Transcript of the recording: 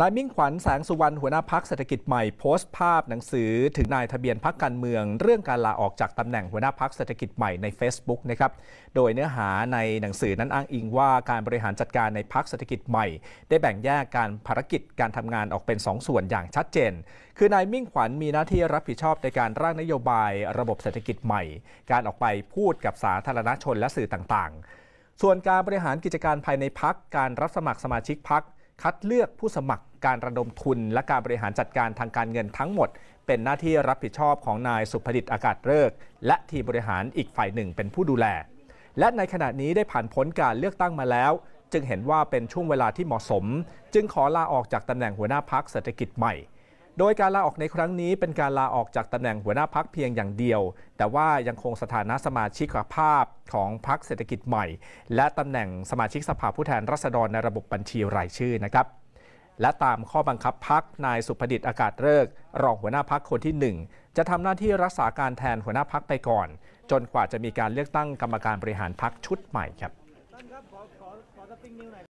นายมิ่งขวัญแสงสุวรรณ หัวหน้าพักเศรษฐกิจใหม่โพสต์ภาพ หนังสือถึงนายทะเบียนพักการเมือง เรื่องการลาออกจากตำแหน่งหัวหน้าพักเศรษฐกิจใหม่ใน Facebook นะครับโดยเนื้อหาในหนังสือนั้นอ้างอิงว่าการบริหารจัดการในพักเศรษฐกิจใหม่ ได้แบ่งแยกการภารกิจการทำงานออกเป็น2สส่วนอย่างชัดเจน คือนายมิ่งขวัญมีหน้าที่รับผิดชอบในการร่างนโยบายระบบเศรษฐกิจใหม่ การออกไปพูดกับสาธารณชนและสื่อต่างๆ ส่วนการบริหารกิจการภายในพักการรับสมัครสมาชิกพักคัดเลือกผู้สมัครการระดมทุนและการบริหารจัดการทางการเงินทั้งหมด เป็นหน้าที่รับผิดชอบของนายสุภดิษฐ์อากาศเลิกและทีมบริหารอีกฝ่ายหนึ่งเป็นผู้ดูแล และในขณะนี้ได้ผ่านพ้นการเลือกตั้งมาแล้ว จึงเห็นว่าเป็นช่วงเวลาที่เหมาะสม จึงขอลาออกจากตำแหน่งหัวหน้าพักเศรษฐกิจใหม่โดยการลาออกในครั้งนี้เป็นการลาออกจากตำแหน่งหัวหน้าพักเพียงอย่างเดียว แต่ว่ายังคงสถานะสมาชิกภาพ ของพักเศรษฐกิจใหม่ และตำแหน่งสมาชิกสภาผู้แทนราษฎรในระบบบัญชีรายชื่อนะครับ และตามข้อบังคับพักนายสุพดิษฐ์อากาศเลิก รองหัวหน้าพักคนที่ 1 จะทำหน้าที่รักษาการแทนหัวหน้าพักไปก่อน จนกว่าจะมีการเลือกตั้งกรรมการบริหารพักชุดใหม่ครับ